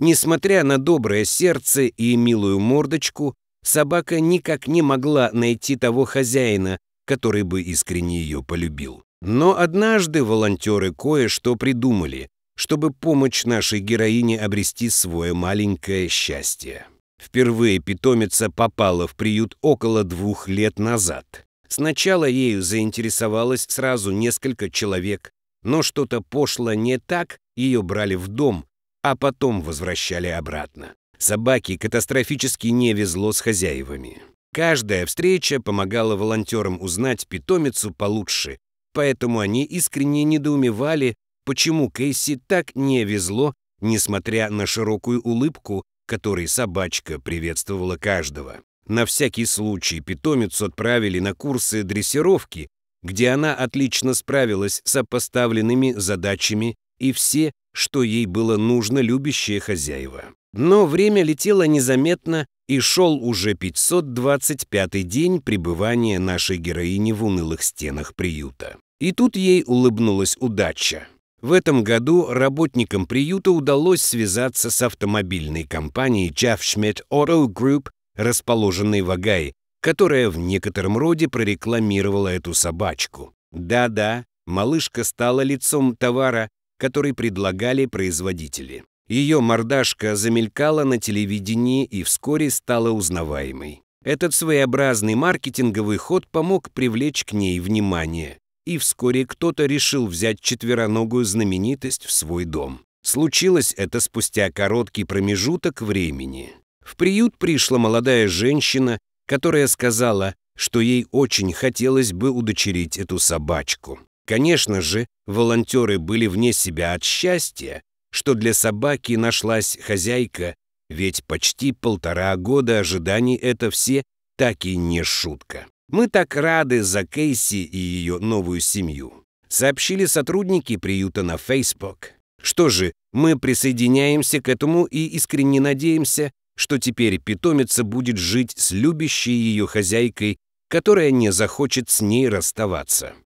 Несмотря на доброе сердце и милую мордочку, собака никак не могла найти того хозяина, который бы искренне ее полюбил. Но однажды волонтеры кое-что придумали, чтобы помочь нашей героине обрести свое маленькое счастье. Впервые питомица попала в приют около двух лет назад. Сначала ею заинтересовалось сразу несколько человек, но что-то пошло не так, ее брали в дом, а потом возвращали обратно. Собаке катастрофически не везло с хозяевами. Каждая встреча помогала волонтерам узнать питомицу получше, поэтому они искренне недоумевали, почему Кейси так не везло, несмотря на широкую улыбку, которой собачка приветствовала каждого. На всякий случай питомицу отправили на курсы дрессировки, где она отлично справилась с поставленными задачами, и все что ей было нужно любящее хозяева. Но время летело незаметно, и шел уже 525-й день пребывания нашей героини в унылых стенах приюта. И тут ей улыбнулась удача. В этом году работникам приюта удалось связаться с автомобильной компанией Jeff Schmidt Auto Group, расположенной в Агае, которая в некотором роде прорекламировала эту собачку. Да-да, малышка стала лицом товара который предлагали производители. Ее мордашка замелькала на телевидении и вскоре стала узнаваемой. Этот своеобразный маркетинговый ход помог привлечь к ней внимание, и вскоре кто-то решил взять четвероногую знаменитость в свой дом. Случилось это спустя короткий промежуток времени. В приют пришла молодая женщина, которая сказала, что ей очень хотелось бы удочерить эту собачку. Конечно же, волонтеры были вне себя от счастья, что для собаки нашлась хозяйка, ведь почти полтора года ожиданий это все так и не шутка. Мы так рады за Кейси и ее новую семью, сообщили сотрудники приюта на Facebook. Что же, мы присоединяемся к этому и искренне надеемся, что теперь питомица будет жить с любящей ее хозяйкой, которая не захочет с ней расставаться.